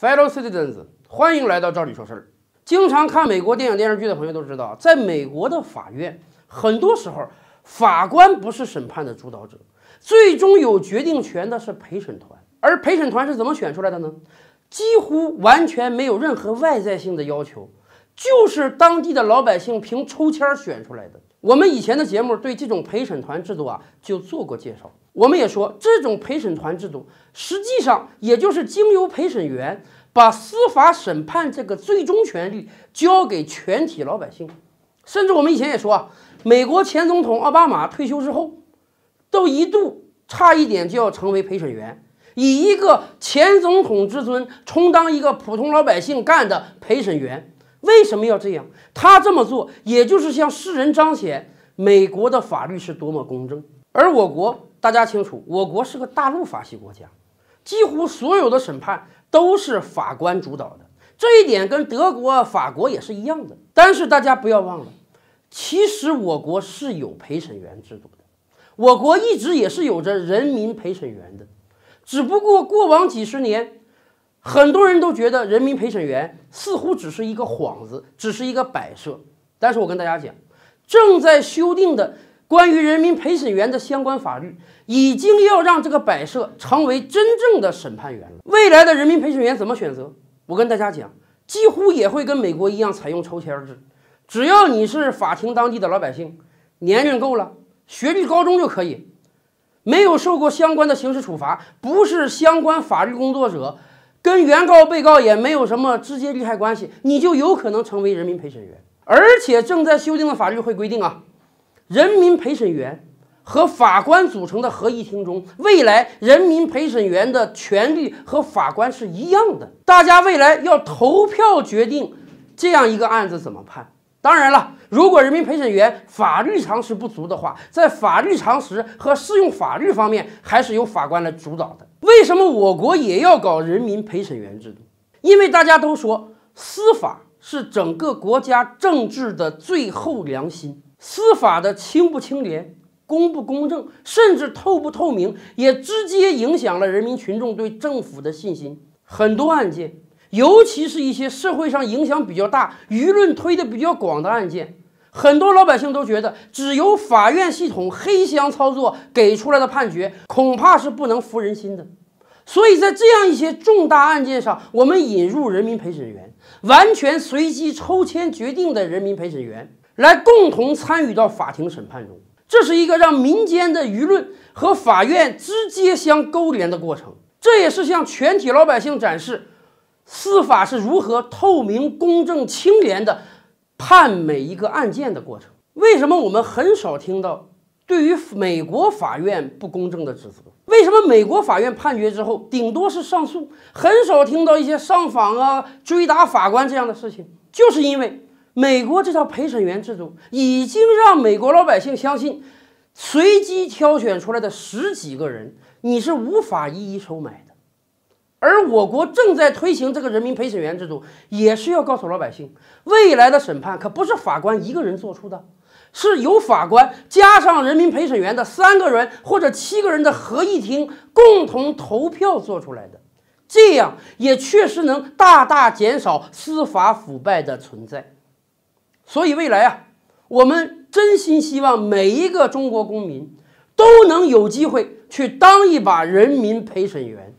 Fellow citizens，欢迎来到《照理说事儿》。经常看美国电影电视剧的朋友都知道，在美国的法院，很多时候法官不是审判的主导者，最终有决定权的是陪审团。而陪审团是怎么选出来的呢？几乎完全没有任何外在性的要求，就是当地的老百姓凭抽签选出来的。我们以前的节目对这种陪审团制度啊，就做过介绍。我们也说，这种陪审团制度实际上也就是经由陪审员把司法审判这个最终权利交给全体老百姓。甚至我们以前也说啊，美国前总统奥巴马退休之后，都一度差一点就要成为陪审员，以一个前总统之尊充当一个普通老百姓干的陪审员。为什么要这样？他这么做，也就是向世人彰显美国的法律是多么公正。而我国，大家清楚，我国是个大陆法系国家，几乎所有的审判都是法官主导的，这一点跟德国、法国也是一样的。但是大家不要忘了，其实我国是有陪审员制度的，我国一直也是有着人民陪审员的，只不过过往几十年。很多人都觉得人民陪审员似乎只是一个幌子，只是一个摆设。但是我跟大家讲，正在修订的关于人民陪审员的相关法律，已经要让这个摆设成为真正的审判员了。未来的人民陪审员怎么选择？我跟大家讲，几乎也会跟美国一样采用抽签制。只要你是法庭当地的老百姓，年龄够了，学历高中就可以，没有受过相关的刑事处罚，不是相关法律工作者。跟原告、被告也没有什么直接利害关系，你就有可能成为人民陪审员。而且正在修订的法律会规定啊，人民陪审员和法官组成的合议庭中，未来人民陪审员的权利和法官是一样的。大家未来要投票决定这样一个案子怎么判。当然了，如果人民陪审员法律常识不足的话，在法律常识和适用法律方面，还是由法官来主导的。为什么我国也要搞人民陪审员制度？因为大家都说，司法是整个国家政治的最后良心，司法的清不清廉、公不公正，甚至透不透明，也直接影响了人民群众对政府的信心。很多案件。尤其是一些社会上影响比较大、舆论推得比较广的案件，很多老百姓都觉得，只由法院系统黑箱操作给出来的判决，恐怕是不能服人心的。所以在这样一些重大案件上，我们引入人民陪审员，完全随机抽签决定的人民陪审员来共同参与到法庭审判中，这是一个让民间的舆论和法院直接相勾连的过程，这也是向全体老百姓展示。司法是如何透明、公正、清廉的判每一个案件的过程？为什么我们很少听到对于美国法院不公正的指责？为什么美国法院判决之后顶多是上诉，很少听到一些上访啊、追打法官这样的事情？就是因为美国这套陪审员制度已经让美国老百姓相信，随机挑选出来的十几个人，你是无法一一收买。而我国正在推行这个人民陪审员制度，也是要告诉老百姓，未来的审判可不是法官一个人做出的，是由法官加上人民陪审员的三个人或者七个人的合议庭共同投票做出来的。这样也确实能大大减少司法腐败的存在。所以未来啊，我们真心希望每一个中国公民都能有机会去当一把人民陪审员。